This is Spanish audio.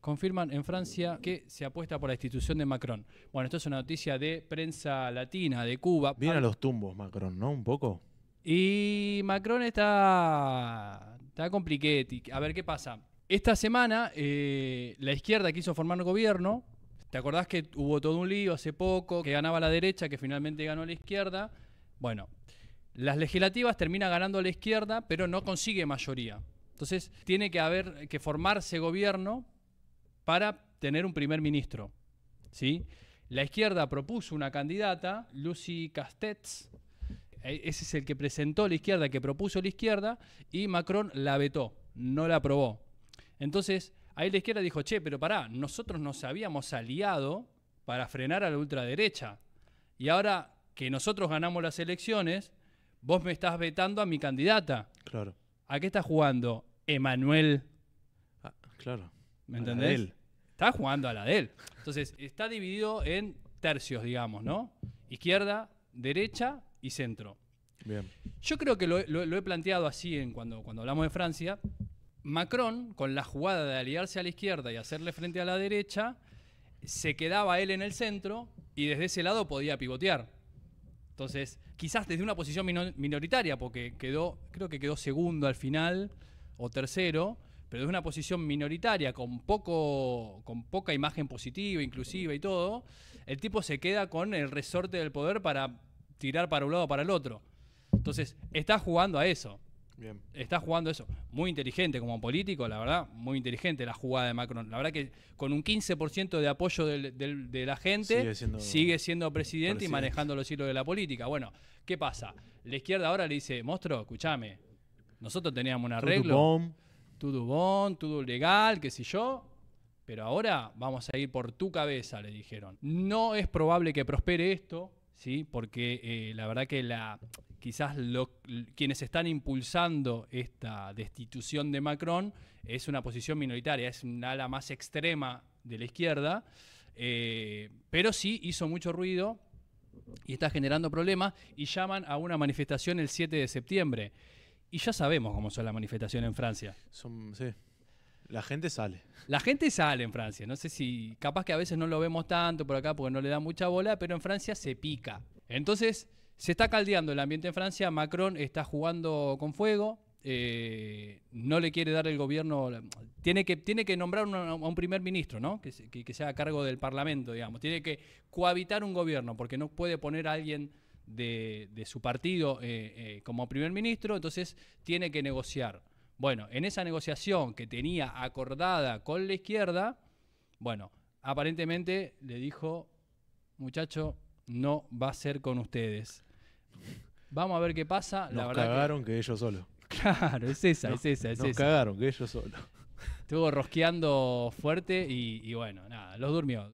confirman en Francia que se apuesta por la institución de Macron. Bueno, esto es una noticia de prensa latina, de Cuba. Viene a los tumbos Macron, ¿no? Un poco. Y Macron está, está compliquete. A ver qué pasa. Esta semana eh, la izquierda quiso formar gobierno. ¿Te acordás que hubo todo un lío hace poco, que ganaba la derecha, que finalmente ganó la izquierda? Bueno, las legislativas termina ganando la izquierda, pero no consigue mayoría. Entonces tiene que haber que formarse gobierno para tener un primer ministro. ¿sí? La izquierda propuso una candidata, Lucy Castets. E, ese es el que presentó la izquierda, que propuso la izquierda, y Macron la vetó, no la aprobó. Entonces, ahí la izquierda dijo, che, pero pará, nosotros nos habíamos aliado para frenar a la ultraderecha. Y ahora que nosotros ganamos las elecciones, vos me estás vetando a mi candidata. Claro. ¿A qué está jugando Emanuel? Ah, claro. ¿Me entendés? está jugando a la de él. Entonces, está dividido en tercios, digamos, ¿no? Izquierda, derecha y centro. Bien. Yo creo que lo, he planteado así en cuando, cuando hablamos de Francia. Macron, con la jugada de aliarse a la izquierda y hacerle frente a la derecha, se quedaba él en el centro y desde ese lado podía pivotear. Entonces, quizás desde una posición minoritaria, porque quedó, creo que quedó segundo al final o tercero, pero es una posición minoritaria, con, poco, con poca imagen positiva, inclusiva y todo, el tipo se queda con el resorte del poder para tirar para un lado o para el otro. Entonces, está jugando a eso. Está jugando a eso. Muy inteligente como político, la verdad, muy inteligente la jugada de Macron. La verdad que con un 15% de apoyo de la gente, sigue siendo, presidente, y manejando los hilos de la política. Bueno, ¿qué pasa? La izquierda ahora le dice, monstruo, escúchame, nosotros teníamos un arreglo todo bon, todo legal, qué sé yo. Pero ahora vamos a ir por tu cabeza, le dijeron. No es probable que prospere esto, ¿sí? Porque eh, la verdad que la, quizás quienes están impulsando esta destitución de Macron es una posición minoritaria, es un ala más extrema de la izquierda, eh, pero sí hizo mucho ruido y está generando problemas y llaman a una manifestación el 7 de septiembre. Y ya sabemos cómo son las manifestaciones en Francia. Son, sí. La gente sale. La gente sale en Francia. No sé si. Capaz que a veces no lo vemos tanto por acá porque no le da mucha bola, pero en Francia se pica. Entonces, se está caldeando el ambiente en Francia. Macron está jugando con fuego. Eh, no le quiere dar el gobierno. Tiene que, tiene que nombrar a un primer ministro, ¿no? Que, que, que sea a cargo del parlamento, digamos. Tiene que cohabitar un gobierno porque no puede poner a alguien de, su partido eh, eh, como primer ministro, entonces tiene que negociar. Bueno, en esa negociación que tenía acordada con la izquierda, bueno, aparentemente le dijo, muchacho, no va a ser con ustedes. Vamos a ver qué pasa. lo cagaron que, ellos solos. Claro, es esa, es esa, es cagaron que ellos solos. Estuvo rosqueando fuerte y bueno, nada, los durmió.